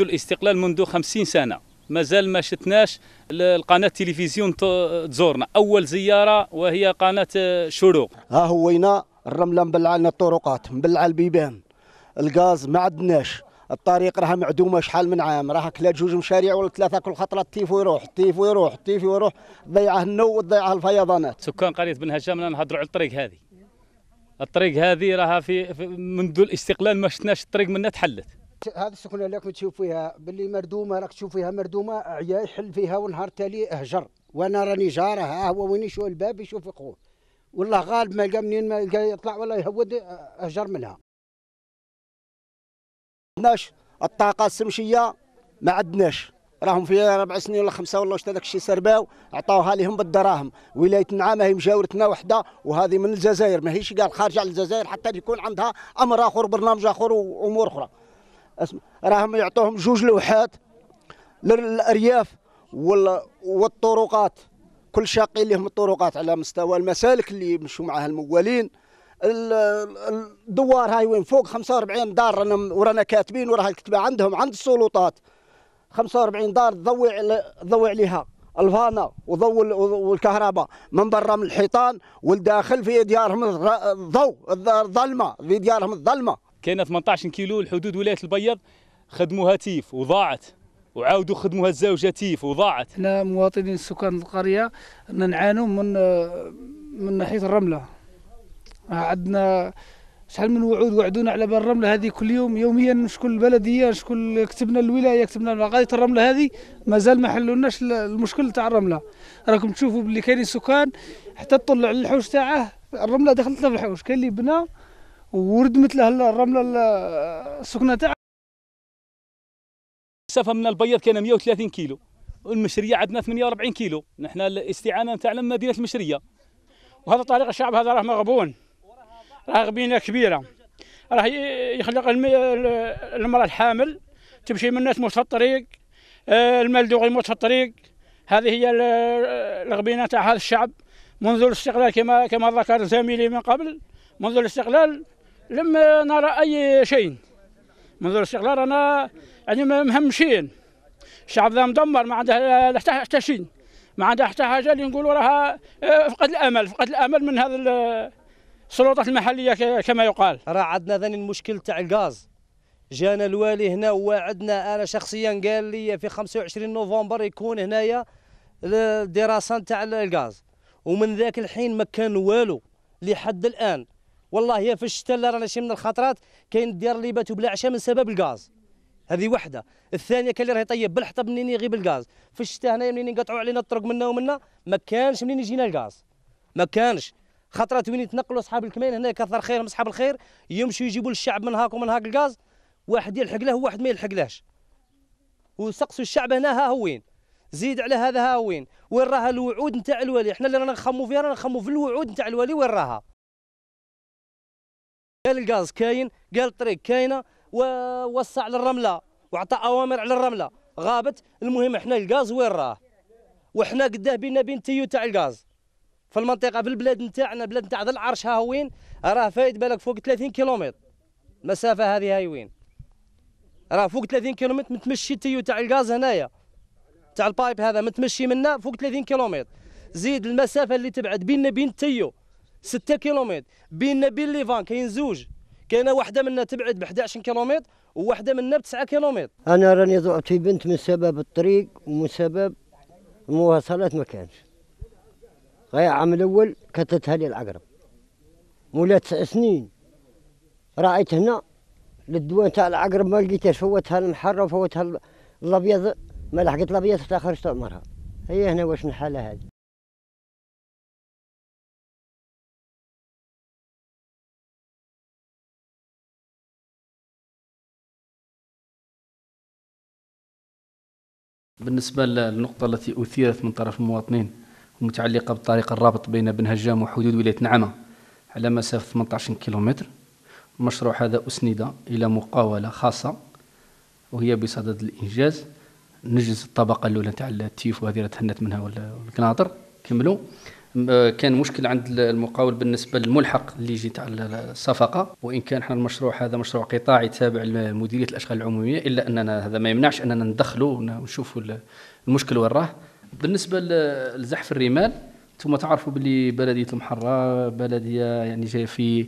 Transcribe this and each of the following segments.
منذ الاستقلال منذ خمسين سنة مازال ما شتناش القناة التلفزيون تزورنا أول زيارة وهي قناة شروق ها هوينا الرملة مبلعة لنا الطرقات مبلعة البيبان الغاز ما عندناش الطريق راها معدومه شحال من عام راها كلا جوج مشاريع ولا ثلاثه كل خطره تيف ويروح تيف ويروح تيف ويروح ضيعه النو وضيعه الفيضانات سكان قريه بن هشام نهضروا على الطريق هذه الطريق هذه راها في منذ الاستقلال ما شفناش الطريق منها تحلت هذه السكنه اللي راكم فيها باللي مردومه راك فيها مردومه عيا يحل فيها ونهار تالي هجر وانا راني جاره ها هو وين يشوف الباب يشوف يقول والله غالب ما لقى منين ما لقى يطلع ولا يهود هجر منها عندناش الطاقه السمشيه ما عندناش راهم في ربع سنين ولا خمسه ولا واش هذاك الشيء سرباو عطاوها لهم بالدراهم ولايه نعامه هي مجاورتنا وحده وهذه من الجزائر ماهيش قال خارجه على الجزائر حتى يكون عندها امر اخر برنامج اخر وامور اخرى اسم راهم يعطوهم جوج لوحات للارياف والطرقات كل شاقي لهم الطرقات على مستوى المسالك اللي يمشوا معها الموالين الدوار هاي وين فوق 45 دار رانا ورانا كاتبين وراها الكتبه عندهم عند السلطات 45 دار تضوي تضوي عليها الفانا وضو والكهرباء من برا من الحيطان والداخل في ديارهم الضوء الظلمه في ديارهم الظلمه كاينه 18 كيلو لحدود ولايه البيض خدموها تيف وضاعت وعاودوا خدموها الزوجه تيف وضاعت احنا مواطنين سكان القريه نعانوا من من ناحيه الرمله عندنا شحال من وعود وعدونا على بال الرمله هذه كل يوم يوميا نشكو البلديه نشكو كتبنا الولايه كتبنا قضيه الرمله هذه مازال ما حلولناش المشكل تاع الرمله راكم تشوفوا باللي كاينين سكان حتى تطلع الحوش تاعه الرمله دخلت في الحوش كاين اللي بنا وورد مثل الرمله السكنه تاع مسافه من البيض كان 130 كيلو والمشريه عندنا 48 كيلو نحن الاستعانه نتاعنا مدينه المشريه وهذا طريق الشعب هذا راه مغبون راه غبينه كبيره راه يخلق المراه الحامل تمشي من الناس موت في الطريق آه، الملدوغ يموت في الطريق هذه هي الغبينه تاع هذا الشعب منذ الاستقلال كما كما ذكر زميلي من قبل منذ الاستقلال لم نرى أي شيء منذ الاستقلال رانا يعني مهمشين الشعب ذا مدمر ما عنده حتى شيء ما عنده حتى حاجه اللي نقولوا راها آه، فقد الامل فقد الامل من هذا السلطات المحليه كما يقال راه عندنا ذاني المشكل تاع الغاز جانا الوالي هنا ووعدنا انا شخصيا قال لي في 25 نوفمبر يكون هنايا الدراسه تاع الغاز ومن ذاك الحين ما كان والو لحد الان والله يا في الشتاء لا رانا شي من الخطرات كاين الديار اللي باتوا بلا عشاء من سبب الغاز هذه وحده الثانيه كان اللي راه يطيب بالحطب منين يغيب الغاز في الشتاء هنايا منين يقطعوا علينا الطرق منا ومنا ما كانش منين يجينا الغاز ما كانش خطرات وين يتنقلوا اصحاب الكمين هنا كثر خير اصحاب الخير يمشوا يجيبوا للشعب من هاك ومن هاك الغاز واحد يلحق له وواحد ما يلحقلهش وسقسوا الشعب هنا ها هو وين زيد على هذا ها وين وين راها الوعود نتاع الوالي احنا اللي رانا نخمو فيها رانا نخمو في الوعود نتاع الوالي وين راها قال الغاز كاين قال الطريق كاينه ووسع للرمله وعطى اوامر على الرمله غابت المهم احنا الغاز وين راه وحنا قداه بينا بين تيو تاع الغاز في المنطقه في البلاد نتاعنا بلاد نتاع ذا العرش ها وين راه فايد بالك فوق 30 كيلومتر المسافه هذه هاي وين راه فوق 30 كيلومتر متمشي تيو تاع الغاز هنايا تاع البايب هذا متمشي منا فوق 30 كيلومتر زيد المسافه اللي تبعد بينا بين تيو 6 كيلومتر بيننا بين ليفان كاين زوج كاينه واحده منا تبعد ب 11 كيلومتر وواحده منا ب 9 كيلومتر انا راني ضعت بنت من سبب الطريق ومن سبب المواصلات ما كانش غير عام الاول كتتها لي العقرب مولا تسع سنين رايت هنا للدوان تاع العقرب ما لقيتهاش فوتها المحره وفوتها الابيض ما لحقت الابيض حتى خرجت عمرها هي هنا واش من حاله هذه بالنسبة للنقطة التي أثيرت من طرف المواطنين المتعلقة بطريق الرابط بين بن هجام وحدود ولاية نعمة على مسافة 18 كيلومتر المشروع هذا أسند إلى مقاولة خاصة وهي بصدد الإنجاز نجز الطبقة الأولى تاع التيف وهذه تهنت منها والكناطر كملوا آه، كان مشكل عند المقاول بالنسبه للملحق اللي يجي تاع الصفقه وان كان احنا المشروع هذا مشروع قطاعي تابع لمديريه الاشغال العموميه الا اننا هذا ما يمنعش اننا ندخلوا ونشوفوا المشكل وين راه بالنسبه لزحف الرمال ثم تعرفوا باللي بلديه المحره بلديه يعني جايه في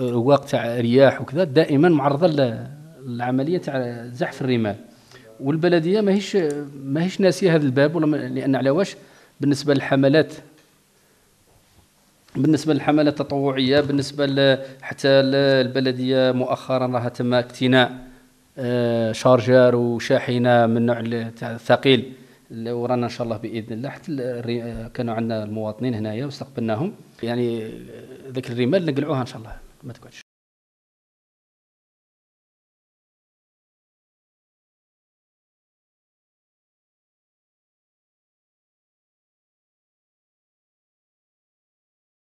رواق تاع رياح وكذا دائما معرضه للعمليه تاع زحف الرمال والبلديه ماهيش ماهيش ناسيه هذا الباب ولا لان على واش بالنسبه للحملات بالنسبه للحملة التطوعيه بالنسبه حتى البلديه مؤخرا راه تم اقتناء آه، شارجر وشاحنه من نوع الثقيل ورانا ان شاء الله باذن الله حتى كانوا عندنا المواطنين هنايا واستقبلناهم يعني ذاك الرمال نقلعوها ان شاء الله ما تقعدش